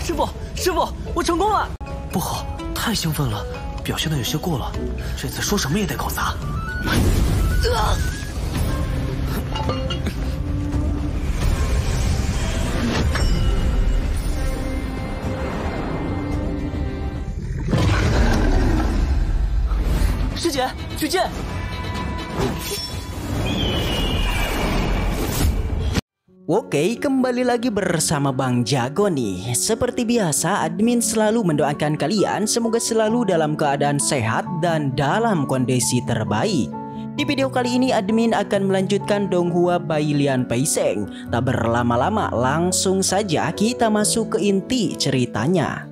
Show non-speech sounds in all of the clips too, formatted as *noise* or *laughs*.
师傅，师傅，我成功了！不好，太兴奋了，表现的有些过了。这次说什么也得搞砸。啊！师姐，去剑。Oke, kembali lagi bersama Bang Jago nih. Seperti biasa, admin selalu mendoakan kalian semoga selalu dalam keadaan sehat dan dalam kondisi terbaik. Di video kali ini admin akan melanjutkan Donghua Bailian Peiseng. Tak berlama-lama, langsung saja kita masuk ke inti ceritanya.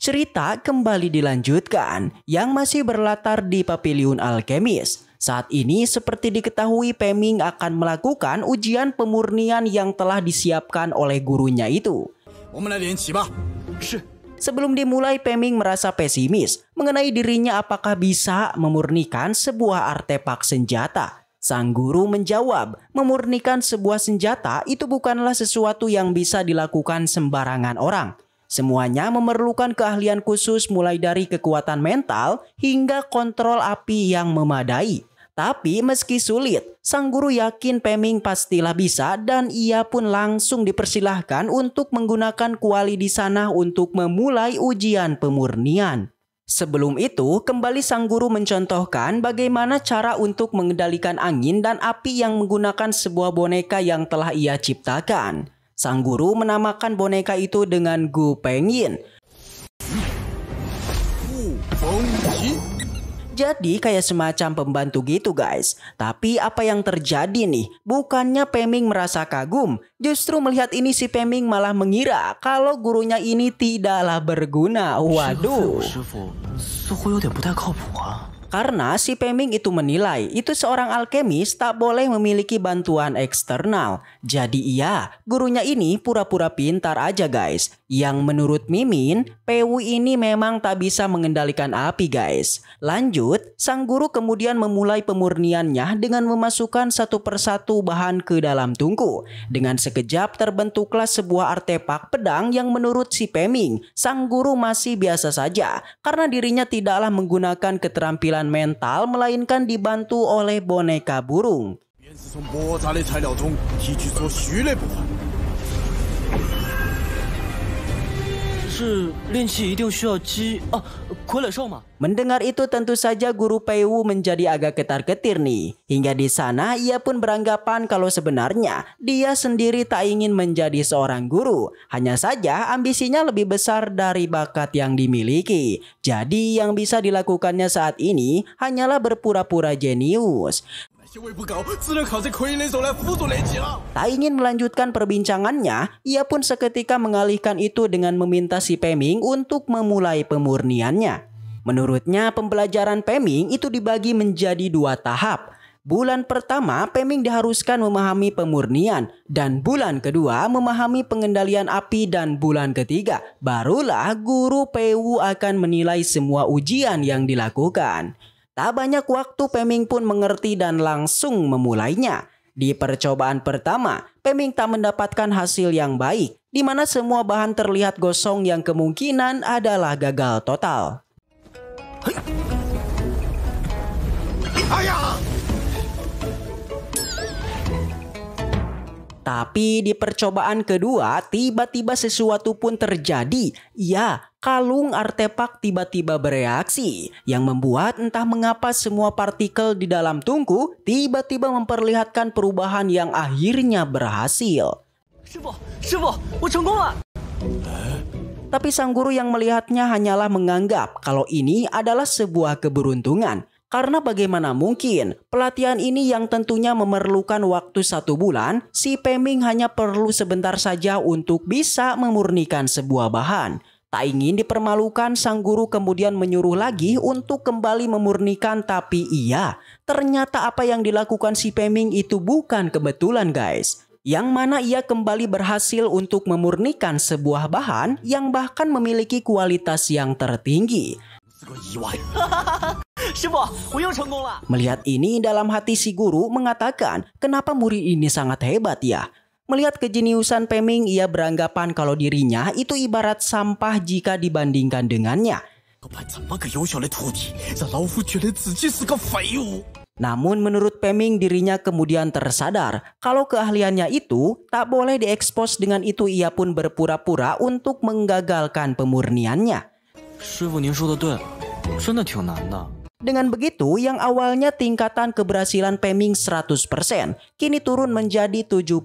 cerita kembali dilanjutkan yang masih berlatar di Papiliun Alkemis. Saat ini seperti diketahui Peming akan melakukan ujian pemurnian yang telah disiapkan oleh gurunya itu. Sebelum dimulai, Peming merasa pesimis mengenai dirinya apakah bisa memurnikan sebuah artefak senjata. Sang guru menjawab, memurnikan sebuah senjata itu bukanlah sesuatu yang bisa dilakukan sembarangan orang. Semuanya memerlukan keahlian khusus mulai dari kekuatan mental hingga kontrol api yang memadai. Tapi meski sulit, sang guru yakin Peming pastilah bisa dan ia pun langsung dipersilahkan untuk menggunakan kuali di sana untuk memulai ujian pemurnian. Sebelum itu, kembali sang guru mencontohkan bagaimana cara untuk mengendalikan angin dan api yang menggunakan sebuah boneka yang telah ia ciptakan. Sang guru menamakan boneka itu dengan Gu Pengyin. Jadi kayak semacam pembantu gitu guys. Tapi apa yang terjadi nih? Bukannya Peming merasa kagum. Justru melihat ini si Peming malah mengira kalau gurunya ini tidaklah berguna. Waduh. *laughs* Karena si Peming itu menilai itu seorang alkemis tak boleh memiliki bantuan eksternal. Jadi iya, gurunya ini pura-pura pintar aja guys. Yang menurut Mimin, Pewu ini memang tak bisa mengendalikan api guys. Lanjut, sang guru kemudian memulai pemurniannya dengan memasukkan satu persatu bahan ke dalam tungku. Dengan sekejap terbentuklah sebuah artefak pedang yang menurut si Peming, sang guru masih biasa saja karena dirinya tidaklah menggunakan keterampilan dan mental melainkan dibantu oleh boneka burung. Mendengar itu tentu saja guru Peiwu menjadi agak ketar-ketir nih. Hingga di sana ia pun beranggapan kalau sebenarnya dia sendiri tak ingin menjadi seorang guru. Hanya saja ambisinya lebih besar dari bakat yang dimiliki. Jadi yang bisa dilakukannya saat ini hanyalah berpura-pura jenius. Tak ingin melanjutkan perbincangannya, ia pun seketika mengalihkan itu dengan meminta si Peming untuk memulai pemurniannya. Menurutnya, pembelajaran Peming itu dibagi menjadi dua tahap. Bulan pertama, Peming diharuskan memahami pemurnian dan bulan kedua memahami pengendalian api dan bulan ketiga barulah guru PU akan menilai semua ujian yang dilakukan. Tak banyak waktu Peming pun mengerti dan langsung memulainya. Di percobaan pertama, Peming tak mendapatkan hasil yang baik, di mana semua bahan terlihat gosong yang kemungkinan adalah gagal total. Ayah! Tapi di percobaan kedua, tiba-tiba sesuatu pun terjadi. Ya, kalung artefak tiba-tiba bereaksi yang membuat entah mengapa semua partikel di dalam tungku tiba-tiba memperlihatkan perubahan yang akhirnya berhasil. Oh, tapi sang guru yang melihatnya hanyalah menganggap kalau ini adalah sebuah keberuntungan karena bagaimana mungkin pelatihan ini yang tentunya memerlukan waktu satu bulan, si Peming hanya perlu sebentar saja untuk bisa memurnikan sebuah bahan. Tak ingin dipermalukan, sang guru kemudian menyuruh lagi untuk kembali memurnikan tapi iya, ternyata apa yang dilakukan si Peming itu bukan kebetulan guys yang mana ia kembali berhasil untuk memurnikan sebuah bahan yang bahkan memiliki kualitas yang tertinggi. *laughs* Melihat ini dalam hati si guru mengatakan, kenapa murid ini sangat hebat ya? Melihat kejeniusan Peming, ia beranggapan kalau dirinya itu ibarat sampah jika dibandingkan dengannya. Namun menurut Peming dirinya kemudian tersadar kalau keahliannya itu tak boleh diekspos dengan itu ia pun berpura-pura untuk menggagalkan pemurniannya. Dengan begitu, yang awalnya tingkatan keberhasilan Peming 100%, kini turun menjadi 70%.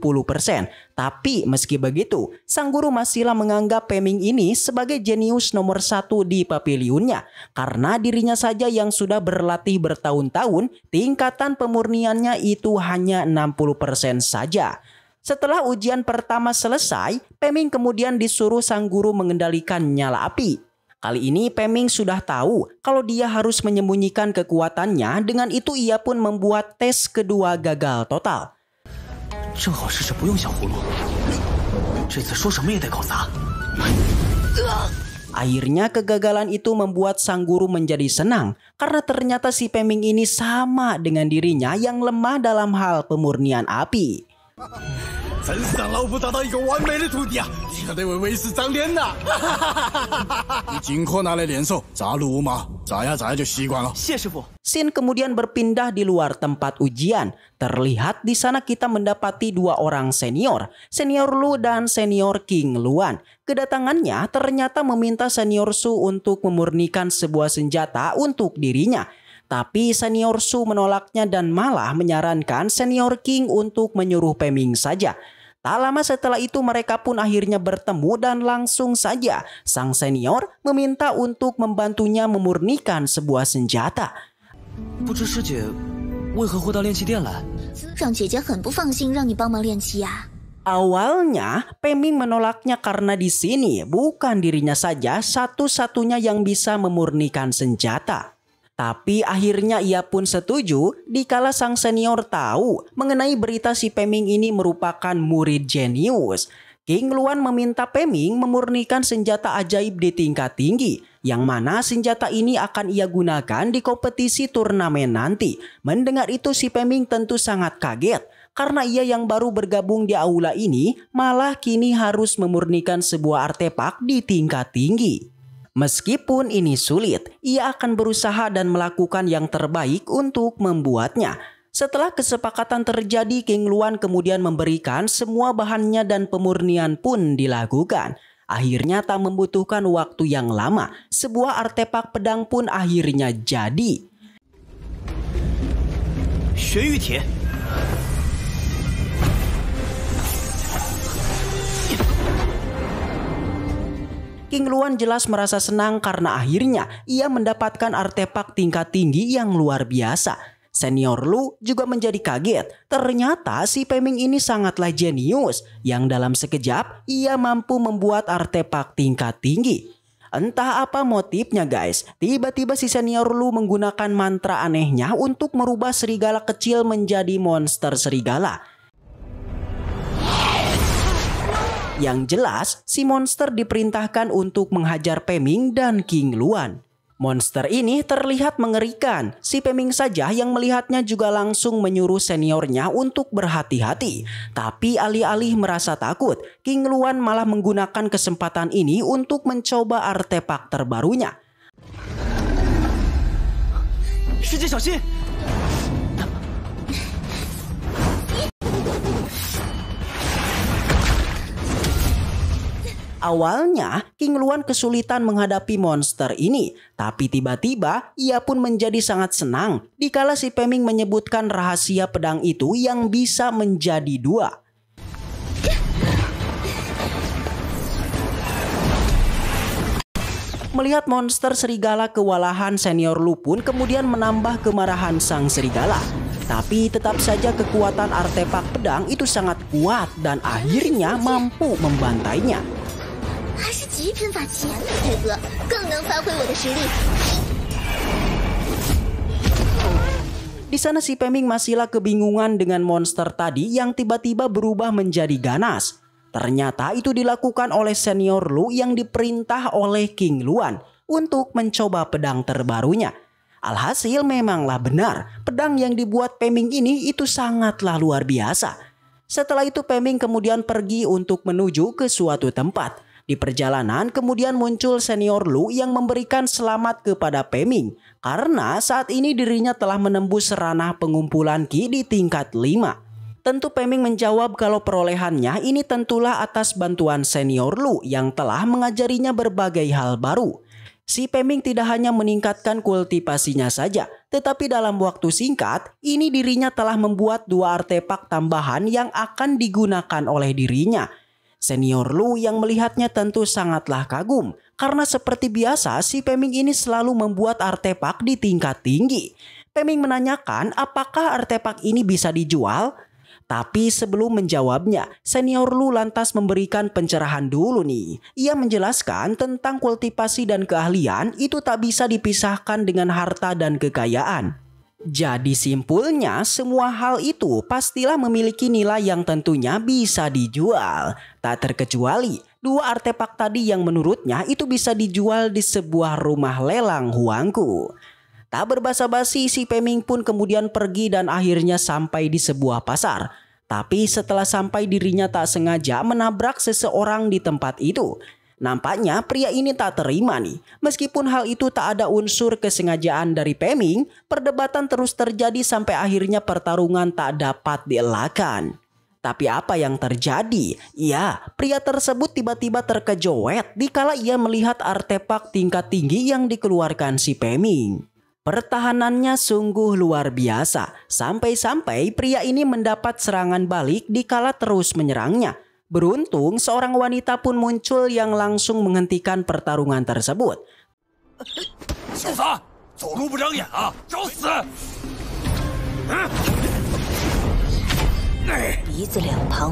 Tapi meski begitu, sang guru masihlah menganggap Peming ini sebagai jenius nomor satu di papiliunnya. Karena dirinya saja yang sudah berlatih bertahun-tahun, tingkatan pemurniannya itu hanya 60% saja. Setelah ujian pertama selesai, Peming kemudian disuruh sang guru mengendalikan nyala api. Kali ini Peming sudah tahu kalau dia harus menyembunyikan kekuatannya, dengan itu ia pun membuat tes kedua gagal total. Akhirnya kegagalan itu membuat sang guru menjadi senang karena ternyata si Peming ini sama dengan dirinya yang lemah dalam hal pemurnian api. 咱上老夫达到一个完美的徒弟啊！一个得为为师长脸呐！你尽可拿来练手，扎路嘛，扎呀扎呀就习惯了。谢师傅。Sin kemudian berpindah di luar tempat ujian. Terlihat di sana kita mendapati dua orang senior, senior Lu dan senior King Luan. Kedatangannya ternyata meminta senior Su untuk memurnikan sebuah senjata untuk dirinya. Tapi senior Su menolaknya dan malah menyarankan senior King untuk menyuruh Peming saja. Tak lama setelah itu mereka pun akhirnya bertemu dan langsung saja sang senior meminta untuk membantunya memurnikan sebuah senjata. Awalnya, Peming menolaknya karena di sini bukan dirinya saja satu-satunya yang bisa memurnikan senjata. Tapi akhirnya ia pun setuju dikala sang senior tahu mengenai berita si Peming ini merupakan murid jenius. King Luan meminta Peming memurnikan senjata ajaib di tingkat tinggi, yang mana senjata ini akan ia gunakan di kompetisi turnamen nanti. Mendengar itu si Peming tentu sangat kaget, karena ia yang baru bergabung di aula ini malah kini harus memurnikan sebuah artefak di tingkat tinggi. Meskipun ini sulit, ia akan berusaha dan melakukan yang terbaik untuk membuatnya. Setelah kesepakatan terjadi, King Luan kemudian memberikan semua bahannya dan pemurnian pun dilakukan. Akhirnya tak membutuhkan waktu yang lama, sebuah artefak pedang pun akhirnya jadi. King Luan jelas merasa senang karena akhirnya ia mendapatkan artefak tingkat tinggi yang luar biasa. Senior Lu juga menjadi kaget. Ternyata si Peming ini sangatlah jenius yang dalam sekejap ia mampu membuat artefak tingkat tinggi. Entah apa motifnya guys, tiba-tiba si senior Lu menggunakan mantra anehnya untuk merubah serigala kecil menjadi monster serigala. Yang jelas, si monster diperintahkan untuk menghajar Peming dan King Luan. Monster ini terlihat mengerikan. Si Peming saja yang melihatnya juga langsung menyuruh seniornya untuk berhati-hati. Tapi alih-alih merasa takut, King Luan malah menggunakan kesempatan ini untuk mencoba artefak terbarunya. 世界小心！Awalnya, King Luan kesulitan menghadapi monster ini, tapi tiba-tiba ia pun menjadi sangat senang dikala si Peming menyebutkan rahasia pedang itu yang bisa menjadi dua. Melihat monster serigala kewalahan senior Lu pun kemudian menambah kemarahan sang serigala. Tapi tetap saja kekuatan artefak pedang itu sangat kuat dan akhirnya mampu membantainya. Di sana si Peming masihlah kebingungan dengan monster tadi yang tiba-tiba berubah menjadi ganas. Ternyata itu dilakukan oleh senior Lu yang diperintah oleh King Luan untuk mencoba pedang terbarunya. Alhasil memanglah benar, pedang yang dibuat Peming ini itu sangatlah luar biasa. Setelah itu Peming kemudian pergi untuk menuju ke suatu tempat. Di perjalanan kemudian muncul senior Lu yang memberikan selamat kepada Peming karena saat ini dirinya telah menembus ranah pengumpulan Ki di tingkat 5. Tentu Peming menjawab kalau perolehannya ini tentulah atas bantuan senior Lu yang telah mengajarinya berbagai hal baru. Si Peming tidak hanya meningkatkan kultivasinya saja, tetapi dalam waktu singkat, ini dirinya telah membuat dua artefak tambahan yang akan digunakan oleh dirinya, Senior Lu yang melihatnya tentu sangatlah kagum karena seperti biasa si Peming ini selalu membuat artefak di tingkat tinggi. Peming menanyakan apakah artefak ini bisa dijual? Tapi sebelum menjawabnya, senior Lu lantas memberikan pencerahan dulu nih. Ia menjelaskan tentang kultivasi dan keahlian itu tak bisa dipisahkan dengan harta dan kekayaan. Jadi simpulnya semua hal itu pastilah memiliki nilai yang tentunya bisa dijual. Tak terkecuali dua artefak tadi yang menurutnya itu bisa dijual di sebuah rumah lelang Huangku. Tak berbasa-basi si Peming pun kemudian pergi dan akhirnya sampai di sebuah pasar. Tapi setelah sampai dirinya tak sengaja menabrak seseorang di tempat itu. Nampaknya pria ini tak terima nih. Meskipun hal itu tak ada unsur kesengajaan dari Peming, perdebatan terus terjadi sampai akhirnya pertarungan tak dapat dielakkan. Tapi apa yang terjadi? Ya, pria tersebut tiba-tiba terkejut dikala ia melihat artefak tingkat tinggi yang dikeluarkan si Peming. Pertahanannya sungguh luar biasa, sampai-sampai pria ini mendapat serangan balik dikala terus menyerangnya Beruntung, seorang wanita pun muncul yang langsung menghentikan pertarungan tersebut. Ya? Ah,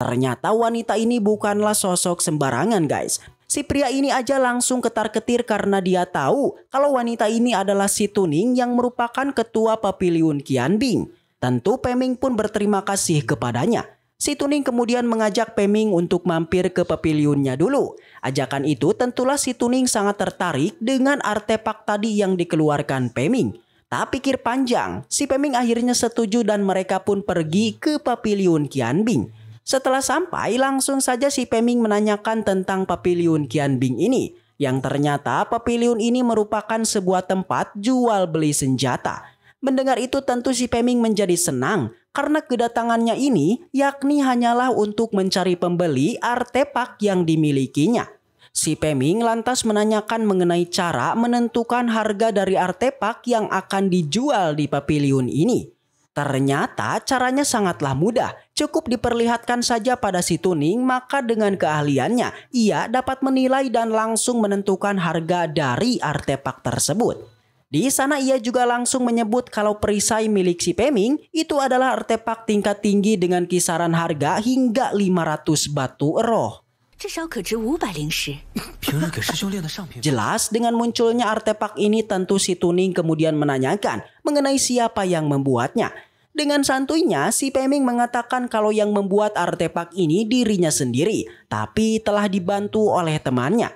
Ternyata wanita ini bukanlah sosok sembarangan guys. Si pria ini aja langsung ketar-ketir karena dia tahu kalau wanita ini adalah si Tuning yang merupakan ketua papiliun Qianbing. Tentu Peming pun berterima kasih kepadanya Si Tuning kemudian mengajak Peming untuk mampir ke pepiliunnya dulu. Ajakan itu tentulah si Tuning sangat tertarik dengan artefak tadi yang dikeluarkan Peming. Tak pikir panjang, si Peming akhirnya setuju dan mereka pun pergi ke Kian Qianbing. Setelah sampai, langsung saja si Peming menanyakan tentang Kian Qianbing ini. Yang ternyata paviliun ini merupakan sebuah tempat jual beli senjata. Mendengar itu tentu si Peming menjadi senang karena kedatangannya ini yakni hanyalah untuk mencari pembeli artefak yang dimilikinya. Si Peming lantas menanyakan mengenai cara menentukan harga dari artefak yang akan dijual di pavilion ini. Ternyata caranya sangatlah mudah, cukup diperlihatkan saja pada si Tuning maka dengan keahliannya ia dapat menilai dan langsung menentukan harga dari artefak tersebut. Di sana ia juga langsung menyebut kalau perisai milik si Peming itu adalah artefak tingkat tinggi dengan kisaran harga hingga 500 batu roh. Jelas dengan munculnya artefak ini tentu si Tuning kemudian menanyakan mengenai siapa yang membuatnya. Dengan santuinya, si Peming mengatakan kalau yang membuat artefak ini dirinya sendiri, tapi telah dibantu oleh temannya.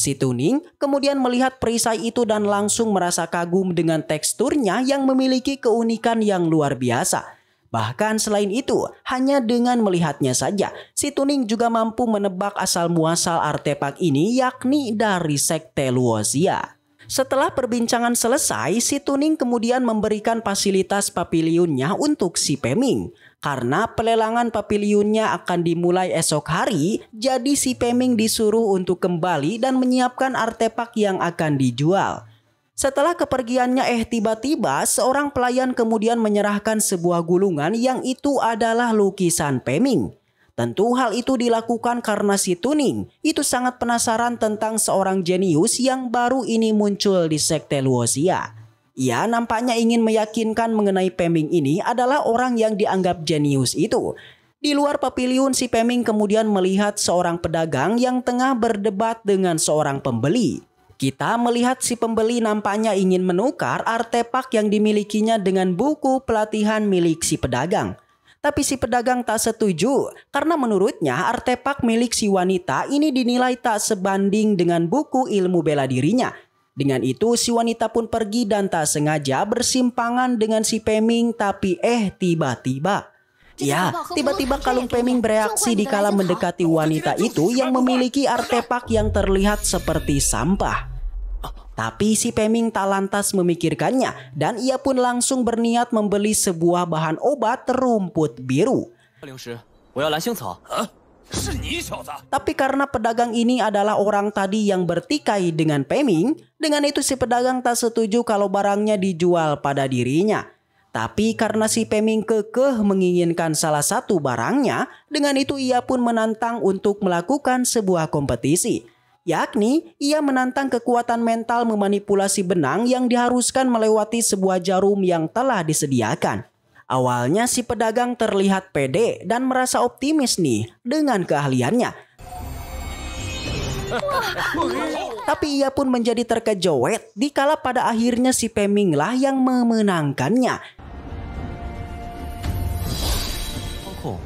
Si Tuning kemudian melihat perisai itu dan langsung merasa kagum dengan teksturnya yang memiliki keunikan yang luar biasa. Bahkan selain itu, hanya dengan melihatnya saja, si Tuning juga mampu menebak asal muasal artefak ini yakni dari sekte Luosia. Setelah perbincangan selesai, si Tuning kemudian memberikan fasilitas papiliunnya untuk si Peming. Karena pelelangan papiliunnya akan dimulai esok hari, jadi si Peming disuruh untuk kembali dan menyiapkan artefak yang akan dijual. Setelah kepergiannya eh tiba-tiba seorang pelayan kemudian menyerahkan sebuah gulungan yang itu adalah lukisan Peming. Tentu hal itu dilakukan karena si Tuning itu sangat penasaran tentang seorang jenius yang baru ini muncul di sekte Luosia. Ia nampaknya ingin meyakinkan mengenai Peming ini adalah orang yang dianggap jenius itu. Di luar papiliun si Peming kemudian melihat seorang pedagang yang tengah berdebat dengan seorang pembeli. Kita melihat si pembeli nampaknya ingin menukar artefak yang dimilikinya dengan buku pelatihan milik si pedagang. Tapi si pedagang tak setuju karena menurutnya artefak milik si wanita ini dinilai tak sebanding dengan buku ilmu bela dirinya. Dengan itu si wanita pun pergi dan tak sengaja bersimpangan dengan si Peming tapi eh tiba-tiba. Ya, tiba-tiba kalung Peming bereaksi dikala mendekati wanita itu yang memiliki artefak yang terlihat seperti sampah. Tapi si Peming tak lantas memikirkannya dan ia pun langsung berniat membeli sebuah bahan obat rumput biru. Tapi karena pedagang ini adalah orang tadi yang bertikai dengan Peming, dengan itu si pedagang tak setuju kalau barangnya dijual pada dirinya. Tapi karena si Peming kekeh menginginkan salah satu barangnya, dengan itu ia pun menantang untuk melakukan sebuah kompetisi yakni ia menantang kekuatan mental memanipulasi benang yang diharuskan melewati sebuah jarum yang telah disediakan. Awalnya si pedagang terlihat pede dan merasa optimis nih dengan keahliannya. Tapi ia pun menjadi terkejut dikala pada akhirnya si Peming lah yang memenangkannya. Oh,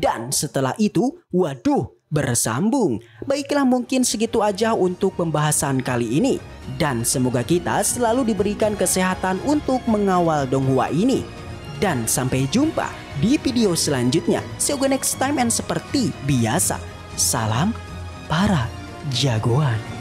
dan setelah itu, waduh, bersambung. Baiklah mungkin segitu aja untuk pembahasan kali ini. Dan semoga kita selalu diberikan kesehatan untuk mengawal Donghua ini. Dan sampai jumpa di video selanjutnya. See you next time and seperti biasa. Salam para jagoan.